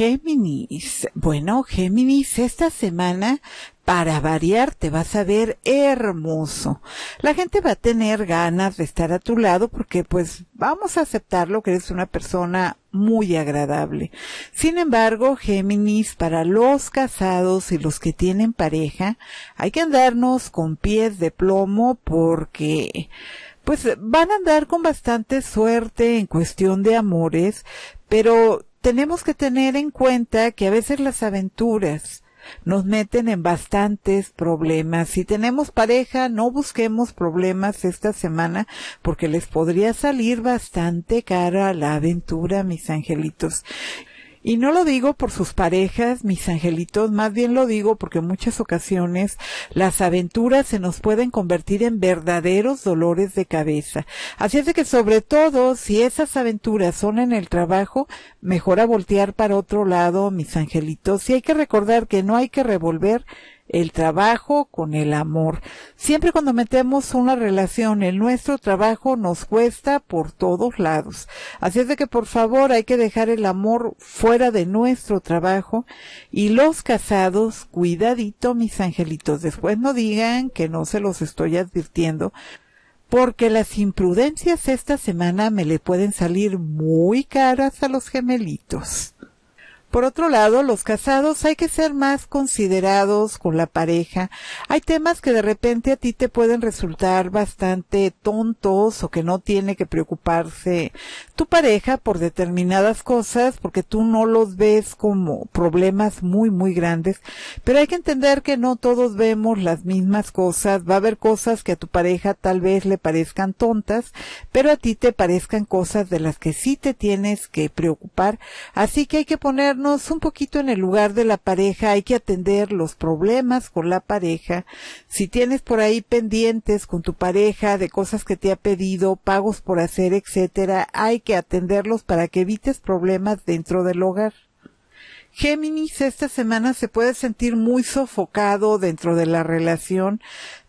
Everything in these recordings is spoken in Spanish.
Géminis. Bueno, Géminis, esta semana para variar te vas a ver hermoso. La gente va a tener ganas de estar a tu lado porque pues vamos a aceptarlo que eres una persona muy agradable. Sin embargo, Géminis, para los casados y los que tienen pareja, hay que andarnos con pies de plomo porque pues van a andar con bastante suerte en cuestión de amores, pero tenemos que tener en cuenta que a veces las aventuras nos meten en bastantes problemas. Si tenemos pareja, no busquemos problemas esta semana porque les podría salir bastante cara la aventura, mis angelitos. Y no lo digo por sus parejas, mis angelitos, más bien lo digo porque en muchas ocasiones las aventuras se nos pueden convertir en verdaderos dolores de cabeza. Así es de que sobre todo si esas aventuras son en el trabajo, mejor a voltear para otro lado, mis angelitos. Y hay que recordar que no hay que revolver el trabajo con el amor. Siempre cuando metemos una relación en nuestro trabajo nos cuesta por todos lados. Así es de que por favor hay que dejar el amor fuera de nuestro trabajo y los casados, cuidadito mis angelitos, después no digan que no se los estoy advirtiendo porque las imprudencias esta semana me le pueden salir muy caras a los gemelitos. Por otro lado, los casados hay que ser más considerados con la pareja. Hay temas que de repente a ti te pueden resultar bastante tontos o que no tiene que preocuparse tu pareja por determinadas cosas porque tú no los ves como problemas muy, muy grandes. Pero hay que entender que no todos vemos las mismas cosas. Va a haber cosas que a tu pareja tal vez le parezcan tontas, pero a ti te parezcan cosas de las que sí te tienes que preocupar. Así que hay que poner un poquito en el lugar de la pareja, hay que atender los problemas con la pareja. Si tienes por ahí pendientes con tu pareja de cosas que te ha pedido, pagos por hacer, etcétera, hay que atenderlos para que evites problemas dentro del hogar. Géminis esta semana se puede sentir muy sofocado dentro de la relación.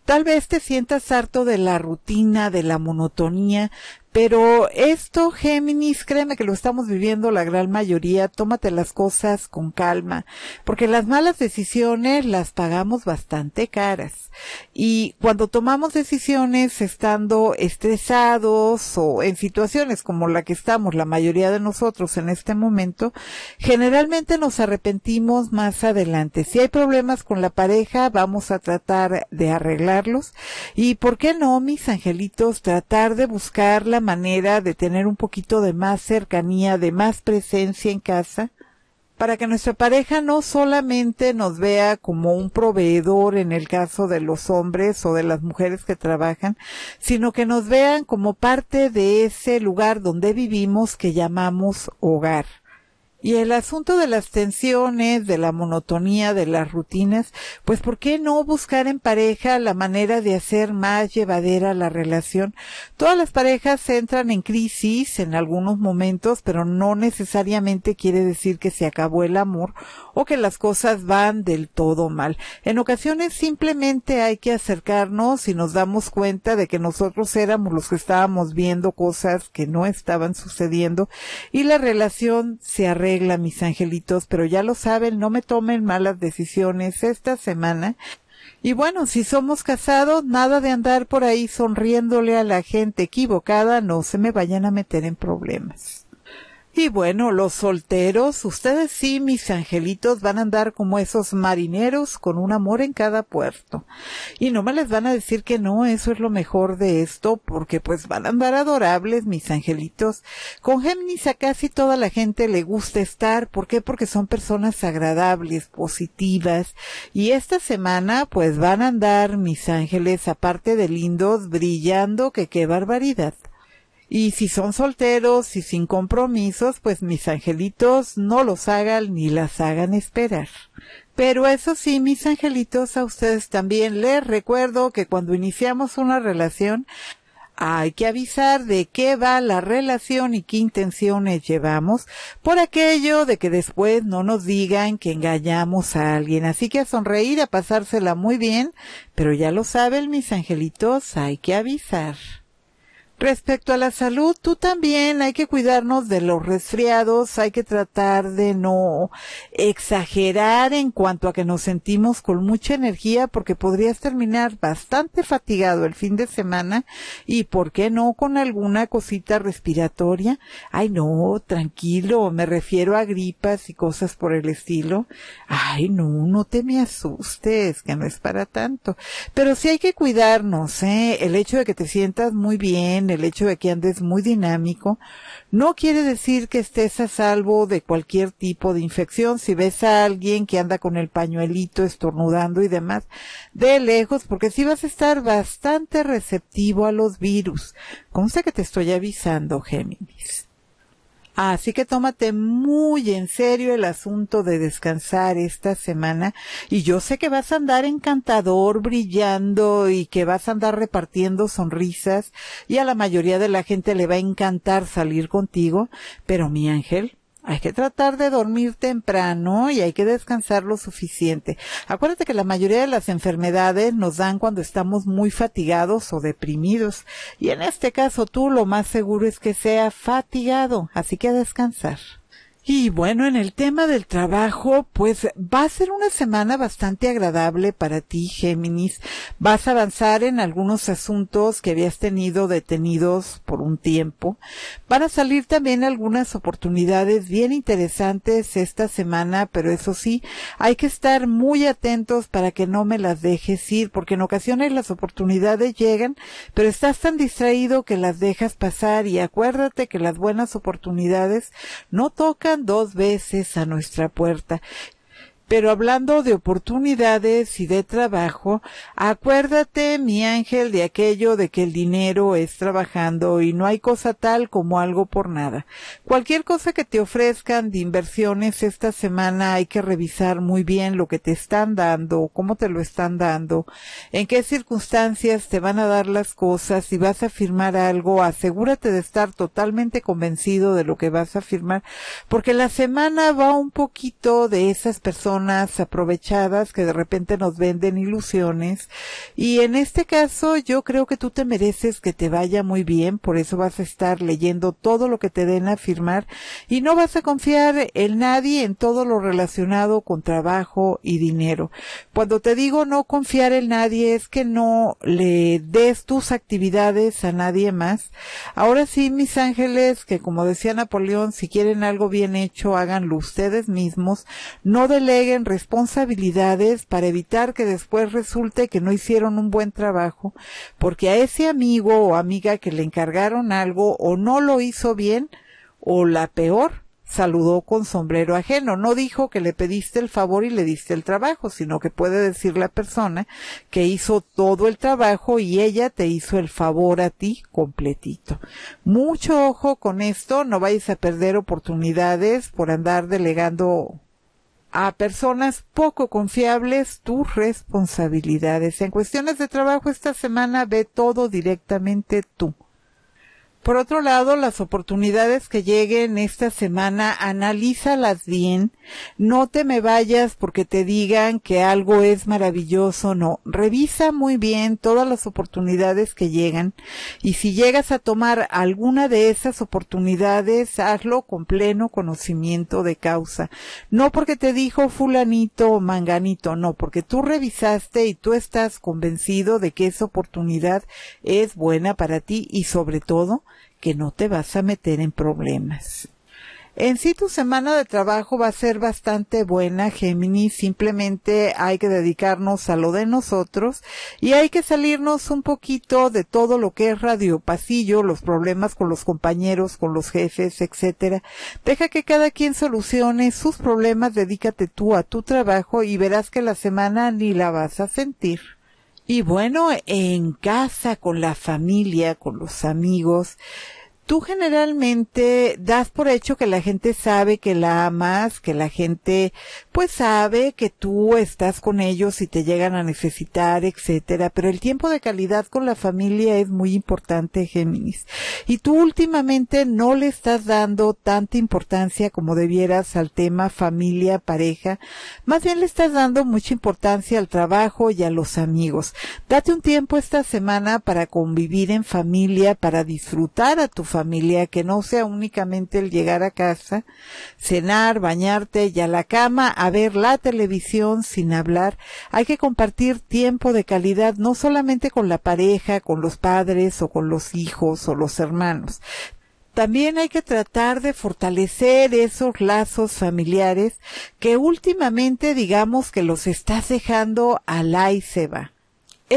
Tal vez te sientas harto de la rutina, de la monotonía, pero esto, Géminis, créeme que lo estamos viviendo la gran mayoría, tómate las cosas con calma, porque las malas decisiones las pagamos bastante caras. Y cuando tomamos decisiones estando estresados o en situaciones como la que estamos la mayoría de nosotros en este momento, generalmente nos arrepentimos más adelante. Si hay problemas con la pareja, vamos a tratar de arreglarlos. Y por qué no, mis angelitos, tratar de buscar la manera de tener un poquito de más cercanía, de más presencia en casa, para que nuestra pareja no solamente nos vea como un proveedor en el caso de los hombres o de las mujeres que trabajan, sino que nos vean como parte de ese lugar donde vivimos que llamamos hogar. Y el asunto de las tensiones, de la monotonía, de las rutinas, pues ¿por qué no buscar en pareja la manera de hacer más llevadera la relación? Todas las parejas entran en crisis en algunos momentos, pero no necesariamente quiere decir que se acabó el amor o que las cosas van del todo mal. En ocasiones simplemente hay que acercarnos y nos damos cuenta de que nosotros éramos los que estábamos viendo cosas que no estaban sucediendo y la relación se arregla regla, mis angelitos, pero ya lo saben, no me tomen malas decisiones esta semana. Y bueno, si somos casados, nada de andar por ahí sonriéndole a la gente equivocada, no se me vayan a meter en problemas. Y bueno, los solteros, ustedes sí, mis angelitos, van a andar como esos marineros con un amor en cada puerto. Y no me les van a decir que no, eso es lo mejor de esto, porque pues van a andar adorables, mis angelitos. Con Géminis a casi toda la gente le gusta estar, ¿por qué? Porque son personas agradables, positivas. Y esta semana pues van a andar, mis ángeles, aparte de lindos, brillando, que qué barbaridad. Y si son solteros y sin compromisos, pues mis angelitos no los hagan ni las hagan esperar. Pero eso sí, mis angelitos, a ustedes también les recuerdo que cuando iniciamos una relación, hay que avisar de qué va la relación y qué intenciones llevamos por aquello de que después no nos digan que engañamos a alguien. Así que a sonreír, a pasársela muy bien, pero ya lo saben mis angelitos, hay que avisar. Respecto a la salud, tú también hay que cuidarnos de los resfriados, hay que tratar de no exagerar en cuanto a que nos sentimos con mucha energía porque podrías terminar bastante fatigado el fin de semana y por qué no con alguna cosita respiratoria. Ay no, tranquilo, me refiero a gripas y cosas por el estilo. Ay no, no te me asustes, que no es para tanto. Pero sí hay que cuidarnos, ¿eh? El hecho de que te sientas muy bien, el hecho de que andes muy dinámico, no quiere decir que estés a salvo de cualquier tipo de infección. Si ves a alguien que anda con el pañuelito estornudando y demás, de lejos, porque si vas a estar bastante receptivo a los virus. Consta que te estoy avisando, Géminis. Así que tómate muy en serio el asunto de descansar esta semana y yo sé que vas a andar encantador, brillando y que vas a andar repartiendo sonrisas y a la mayoría de la gente le va a encantar salir contigo, pero mi ángel, hay que tratar de dormir temprano y hay que descansar lo suficiente. Acuérdate que la mayoría de las enfermedades nos dan cuando estamos muy fatigados o deprimidos. Y en este caso tú lo más seguro es que sea fatigado, así que a descansar. Y bueno, en el tema del trabajo, pues va a ser una semana bastante agradable para ti, Géminis. Vas a avanzar en algunos asuntos que habías tenido detenidos por un tiempo. Van a salir también algunas oportunidades bien interesantes esta semana, pero eso sí, hay que estar muy atentos para que no me las dejes ir, porque en ocasiones las oportunidades llegan, pero estás tan distraído que las dejas pasar y acuérdate que las buenas oportunidades no tocan dos veces a nuestra puerta pero hablando de oportunidades y de trabajo, acuérdate, mi ángel, de aquello de que el dinero es trabajando y no hay cosa tal como algo por nada. Cualquier cosa que te ofrezcan de inversiones esta semana hay que revisar muy bien lo que te están dando, cómo te lo están dando, en qué circunstancias te van a dar las cosas, si vas a firmar algo, asegúrate de estar totalmente convencido de lo que vas a firmar, porque la semana va un poquito de esas personas aprovechadas que de repente nos venden ilusiones. Y en este caso yo creo que tú te mereces que te vaya muy bien, por eso vas a estar leyendo todo lo que te den a firmar y no vas a confiar en nadie en todo lo relacionado con trabajo y dinero. Cuando te digo no confiar en nadie es que no le des tus actividades a nadie más. Ahora sí, mis ángeles, que como decía Napoleón, si quieren algo bien hecho, háganlo ustedes mismos. No deleguen responsabilidades para evitar que después resulte que no hicieron un buen trabajo, porque a ese amigo o amiga que le encargaron algo o no lo hizo bien o la peor, saludó con sombrero ajeno. No dijo que le pediste el favor y le diste el trabajo, sino que puede decir la persona que hizo todo el trabajo y ella te hizo el favor a ti completito. Mucho ojo con esto, no vayas a perder oportunidades por andar delegando a personas poco confiables tus responsabilidades. En cuestiones de trabajo esta semana ve todo directamente tú. Por otro lado, las oportunidades que lleguen esta semana, analízalas bien. No te me vayas porque te digan que algo es maravilloso, no. Revisa muy bien todas las oportunidades que llegan y si llegas a tomar alguna de esas oportunidades, hazlo con pleno conocimiento de causa. No porque te dijo fulanito o manganito, no, porque tú revisaste y tú estás convencido de que esa oportunidad es buena para ti y sobre todo que no te vas a meter en problemas. En sí tu semana de trabajo va a ser bastante buena, Géminis. Simplemente hay que dedicarnos a lo de nosotros y hay que salirnos un poquito de todo lo que es radio pasillo, los problemas con los compañeros, con los jefes, etcétera. Deja que cada quien solucione sus problemas, dedícate tú a tu trabajo y verás que la semana ni la vas a sentir. Y bueno, en casa, con la familia, con los amigos, tú generalmente das por hecho que la gente sabe que la amas, que la gente pues sabe que tú estás con ellos y te llegan a necesitar, etcétera, pero el tiempo de calidad con la familia es muy importante, Géminis. Y tú últimamente no le estás dando tanta importancia como debieras al tema familia, pareja, más bien le estás dando mucha importancia al trabajo y a los amigos. Date un tiempo esta semana para convivir en familia, para disfrutar a tu familia familia, que no sea únicamente el llegar a casa, cenar, bañarte y a la cama, a ver la televisión sin hablar. Hay que compartir tiempo de calidad, no solamente con la pareja, con los padres o con los hijos o los hermanos. También hay que tratar de fortalecer esos lazos familiares que últimamente digamos que los estás dejando a y se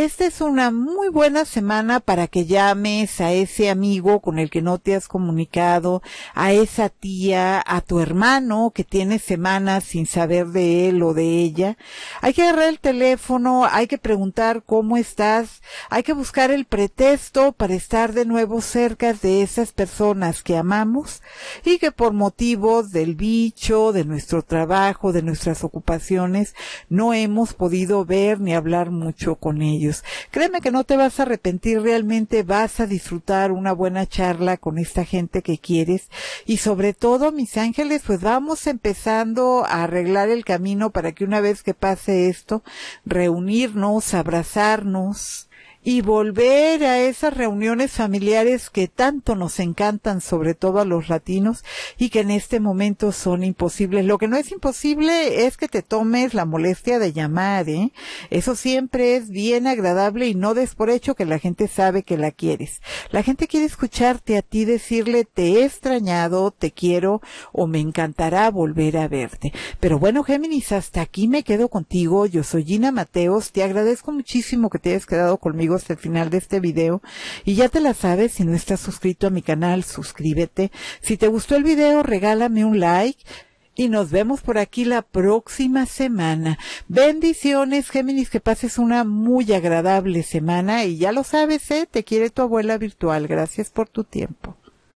esta es una muy buena semana para que llames a ese amigo con el que no te has comunicado, a esa tía, a tu hermano que tiene semanas sin saber de él o de ella. Hay que agarrar el teléfono, hay que preguntar cómo estás, hay que buscar el pretexto para estar de nuevo cerca de esas personas que amamos y que por motivos del bicho, de nuestro trabajo, de nuestras ocupaciones, no hemos podido ver ni hablar mucho con ellos. Créeme que no te vas a arrepentir, realmente vas a disfrutar una buena charla con esta gente que quieres y sobre todo, mis ángeles, pues vamos empezando a arreglar el camino para que una vez que pase esto, reunirnos, abrazarnos, y volver a esas reuniones familiares que tanto nos encantan, sobre todo a los latinos, y que en este momento son imposibles. Lo que no es imposible es que te tomes la molestia de llamar, ¿eh? Eso siempre es bien agradable y no des por hecho que la gente sabe que la quieres. La gente quiere escucharte a ti decirle te he extrañado, te quiero o me encantará volver a verte. Pero bueno, Géminis, hasta aquí me quedo contigo. Yo soy Gina Mateos. Te agradezco muchísimo que te hayas quedado conmigo hasta el final de este video. Y ya te la sabes, si no estás suscrito a mi canal, suscríbete. Si te gustó el video, regálame un like. Y nos vemos por aquí la próxima semana. Bendiciones, Géminis, que pases una muy agradable semana. Y ya lo sabes, ¿eh? te quiere tu abuela virtual. Gracias por tu tiempo.